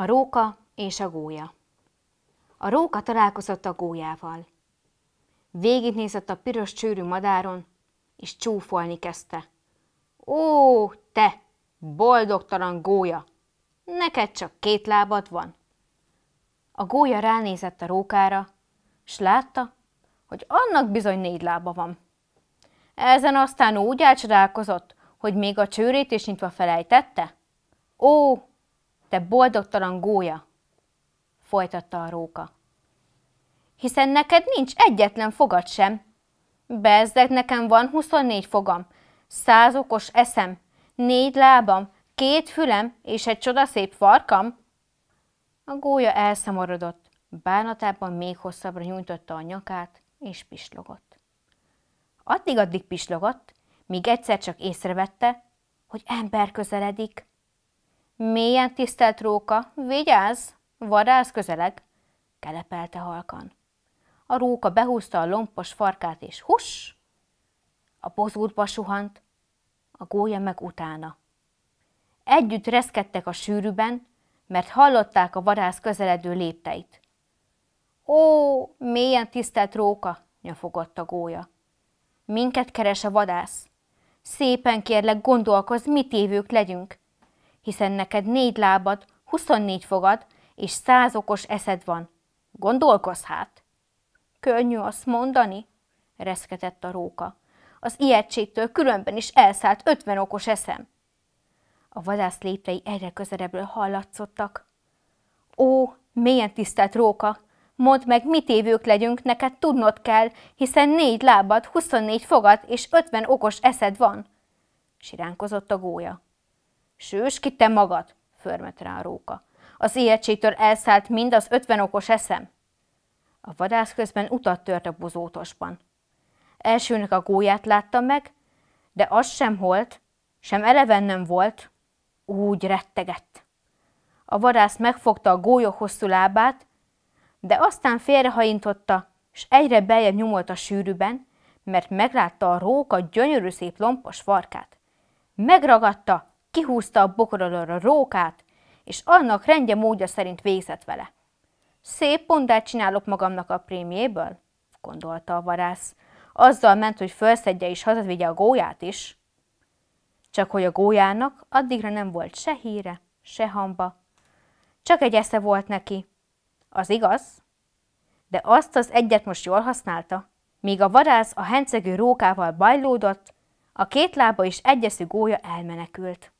A róka és a gólya. A róka találkozott a gólyával. Végignézett a piros csőrű madáron, és csúfolni kezdte. Ó, te, boldogtalan gólya! Neked csak két lábad van. A gólya ránézett a rókára, s látta, hogy annak bizony négy lába van. Ezen aztán úgy elcsodálkozott, hogy még a csőrét is nyitva felejtette. Ó, te boldogtalan gólya, folytatta a róka. Hiszen neked nincs egyetlen fogad sem. Bezzeg nekem van 24 fogam, száz okos eszem, négy lábam, két fülem és egy csodaszép farkam. A gólya elszomorodott, bánatában még hosszabbra nyújtotta a nyakát, és pislogott. Addig-addig pislogott, míg egyszer csak észrevette, hogy ember közeledik. Mélyen tisztelt róka, vigyázz, vadász közeleg, kelepelte halkan. A róka behúzta a lompos farkát, és hus! A bozútba suhant, a gólya meg utána. Együtt reszkedtek a sűrűben, mert hallották a vadász közeledő lépteit. Ó, mélyen tisztelt róka, nyafogott a gólya. Minket keres a vadász. Szépen kérlek, gondolkozz, mit évők legyünk hiszen neked négy lábad, huszonnégy fogad, és száz okos eszed van. Gondolkozz hát! Könnyű azt mondani, reszketett a róka. Az ijegységtől különben is elszállt ötven okos eszem. A vadász léptei egyre közelebbről hallatszottak. Ó, milyen tisztelt róka, mondd meg, mit évők legyünk, neked tudnod kell, hiszen négy lábad, huszonnégy fogad és ötven okos eszed van, siránkozott a gólya. Sős ki te magad, förmet rá a róka. Az ilyettségtől elszállt mind az ötven okos eszem. A vadász közben utat tört a buzótosban. Elsőnek a gólyát láttam meg, de az sem holt, sem eleven nem volt, úgy rettegett. A vadász megfogta a gólyok hosszú lábát, de aztán félrehajintotta, s egyre beljebb nyomolt a sűrűben, mert meglátta a róka gyönyörű szép lompos farkát. Megragadta, kihúzta a bokoralra a rókát, és annak rendje módja szerint végzett vele. Szép pontát csinálok magamnak a prémjéből, gondolta a varász. Azzal ment, hogy felszedje és hazavigye a gólyát is. Csak hogy a gólyának addigra nem volt se híre, se hamba. Csak egy esze volt neki. Az igaz, de azt az egyet most jól használta. Míg a varász a hencegő rókával bajlódott, a két lába és egyeszű gólya elmenekült.